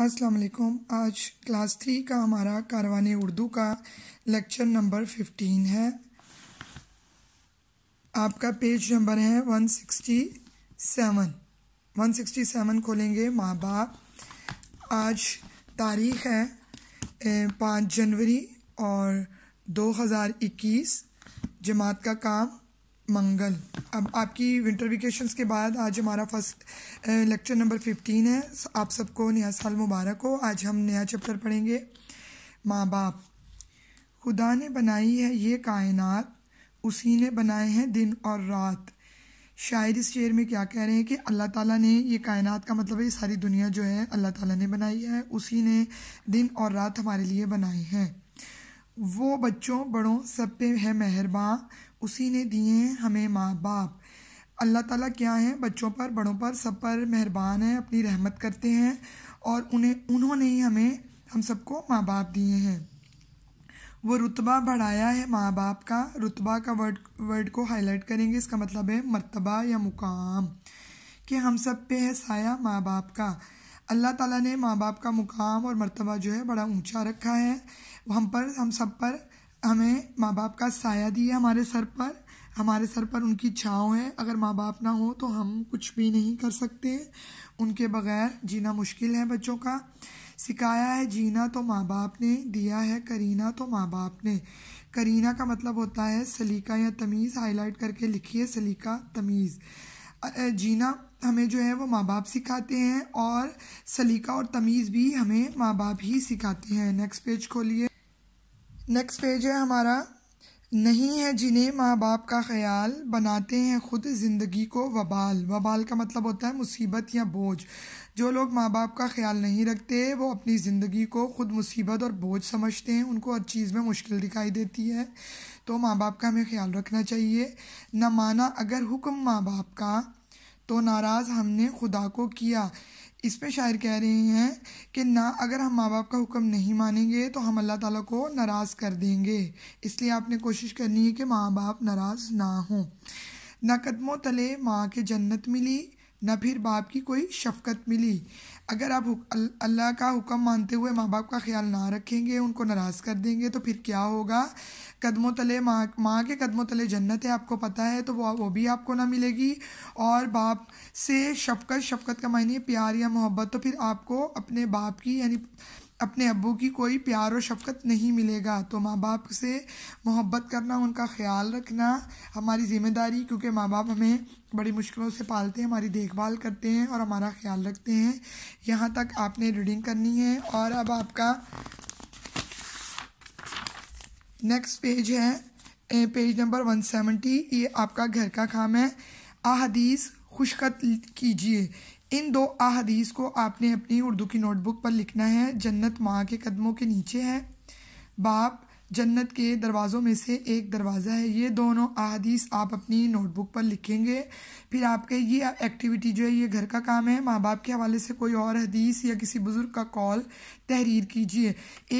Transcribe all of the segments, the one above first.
अस्सलाम वालेकुम आज क्लास थ्री का हमारा कारवान उर्दू का लेक्चर नंबर फिफ्टीन है आपका पेज नंबर है one sixty seven one sixty seven खोलेंगे माँ बाप आज तारीख़ है पाँच जनवरी और दो हज़ार इक्कीस जमात का काम मंगल अब आपकी विंटर वेकेशन के बाद आज हमारा फर्स्ट लेक्चर नंबर फिफ्टीन है आप सबको नया साल मुबारक हो आज हम नया चैप्टर पढ़ेंगे माँ बाप खुदा ने बनाई है ये कायनात उसी ने बनाए हैं दिन और रात शायद इस शेर में क्या कह रहे हैं कि अल्लाह ताला ने ये कायनात का मतलब है सारी दुनिया जो है अल्लाह ताला ने बनाई है उसी ने दिन और रात हमारे लिए बनाई है वो बच्चों बड़ों सब पे है मेहरबान उसी ने दिए हैं हमें माँ बाप अल्लाह ताला क्या है बच्चों पर बड़ों पर सब पर मेहरबान है अपनी रहमत करते हैं और उन्हें उन्होंने ही हमें हम सबको माँ बाप दिए हैं वो रुतबा बढ़ाया है माँ बाप का रुतबा का वर्ड वर्ड को हाईलाइट करेंगे इसका मतलब है मरतबा या मुकाम कि हम सब पे है साया माँ बाप का अल्लाह ताला ने माँ बाप का मुकाम और मरतबा जो है बड़ा ऊंचा रखा है हम पर हम सब पर हमें माँ बाप का साया दिया हमारे सर पर हमारे सर पर उनकी छाँव है अगर माँ बाप ना हो तो हम कुछ भी नहीं कर सकते उनके बगैर जीना मुश्किल है बच्चों का सिखाया है जीना तो माँ बाप ने दिया है करीना तो माँ बाप ने करीना का मतलब होता है सलीका या तमीज़ हाईलाइट करके लिखिए सलीका तमीज़ जीना हमें जो है वो माँ बाप सिखाते हैं और सलीका और तमीज़ भी हमें माँ बाप ही सिखाते हैं नेक्स्ट पेज खोलिए नेक्स्ट पेज है हमारा नहीं है जिन्हें माँ बाप का ख्याल बनाते हैं ख़ुद ज़िंदगी को वबाल वबाल का मतलब होता है मुसीबत या बोझ जो लोग माँ बाप का ख्याल नहीं रखते वो अपनी ज़िंदगी को ख़ुद मुसीबत और बोझ समझते हैं उनको हर चीज़ में मुश्किल दिखाई देती है तो माँ बाप का हमें ख्याल रखना चाहिए न माना अगर हुक्म माँ बाप का तो नाराज़ हमने खुदा को किया इस पे शायर कह रहे हैं कि ना अगर हम माँ बाप का हुक्म नहीं मानेंगे तो हम अल्लाह ताला को नाराज़ कर देंगे इसलिए आपने कोशिश करनी है कि माँ बाप नाराज़ ना हों ना कदमों तले माँ के जन्नत मिली ना फिर बाप की कोई शफकत मिली अगर आप अल्लाह का हुक्म मानते हुए माँ बाप का ख्याल ना रखेंगे उनको नाराज़ कर देंगे तो फिर क्या होगा कदमों तले माँ माँ के कदमों तले जन्नत है आपको पता है तो वो वो भी आपको ना मिलेगी और बाप से शफकत शफकत का मायने प्यार या मोहब्बत तो फिर आपको अपने बाप की यानी अपने अबू की कोई प्यार और शफकत नहीं मिलेगा तो माँ बाप से मोहब्बत करना उनका ख्याल रखना हमारी ज़िम्मेदारी क्योंकि माँ बाप हमें बड़ी मुश्किलों से पालते हैं हमारी देखभाल करते हैं और हमारा ख्याल रखते हैं यहाँ तक आपने रीडिंग करनी है और अब आपका नेक्स्ट पेज है पेज नंबर वन सेवेंटी ये आपका घर का काम है अदीस खुशखत कीजिए इन दो अहदीस को आपने अपनी उर्दू की नोटबुक पर लिखना है जन्नत माँ के कदमों के नीचे है बाप जन्नत के दरवाज़ों में से एक दरवाज़ा है ये दोनों अदीस आप अपनी नोटबुक पर लिखेंगे फिर आपके ये एक्टिविटी जो है ये घर का काम है माँ बाप के हवाले से कोई और हदीस या किसी बुज़ुर्ग का कॉल तहरीर कीजिए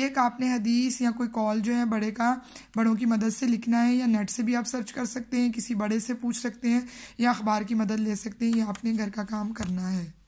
एक आपने हदीस या कोई कॉल जो है बड़े का बड़ों की मदद से लिखना है या नेट से भी आप सर्च कर सकते हैं किसी बड़े से पूछ सकते हैं या अखबार की मदद ले सकते हैं या आपने घर का काम करना है